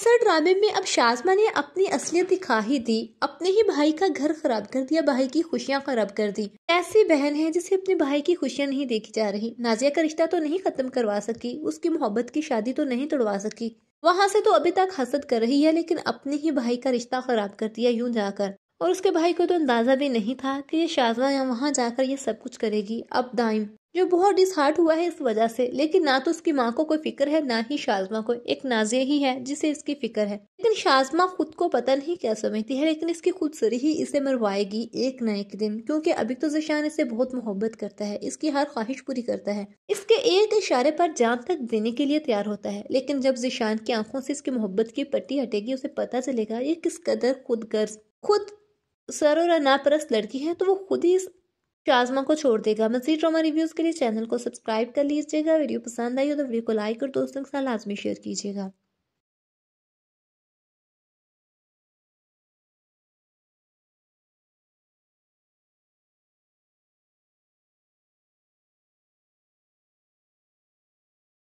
sir ड्रामे में अब शाजमा ने अपनी असलियत दिखा ही दी अपने ही भाई का घर खराब कर दिया भाई की खुशियाँ खराब कर दी ऐसी बहन है जिसे अपने भाई की खुशियाँ नहीं देखी जा रही नाजिया का रिश्ता तो नहीं खत्म करवा सकी उसकी मोहब्बत की शादी तो नहीं तोड़वा सकी वहाँ से तो अभी तक हसद कर रही है लेकिन अपने ही भाई का रिश्ता खराब कर दिया यूँ जाकर और उसके भाई को तो अंदाजा भी नहीं था कि ये शाजवा वहाँ जाकर ये सब कुछ करेगी अब दाइम जो बहुत डिसहार्ट हुआ है इस वजह से लेकिन ना तो उसकी माँ को कोई फिक्र है ना ही शाजमा को एक नाजिया ही है जिसे इसकी फिक्र है लेकिन शाजमा खुद को पता नहीं क्या समझती है लेकिन इसकी खुद सरी ही इसे मरवाएगी एक न एक दिन क्योंकि अभी तो जशान इसे बहुत मोहब्बत करता है इसकी हर ख्वाहिश पूरी करता है इसके एक इशारे पर जान तक देने के लिए तैयार होता है लेकिन जब जिशान की आंखों से इसकी मोहब्बत की पट्टी हटेगी उसे पता चलेगा ये किस कदर खुद खुद सर और अनापरस्त लड़की है तो वो खुद ही इस शाजमा को छोड़ देगा मजीद ड्रामा रिव्यूज़ के लिए चैनल को सब्सक्राइब कर लीजिएगा वीडियो पसंद आई हो तो वीडियो को लाइक और दोस्तों के साथ लाजमी शेयर कीजिएगा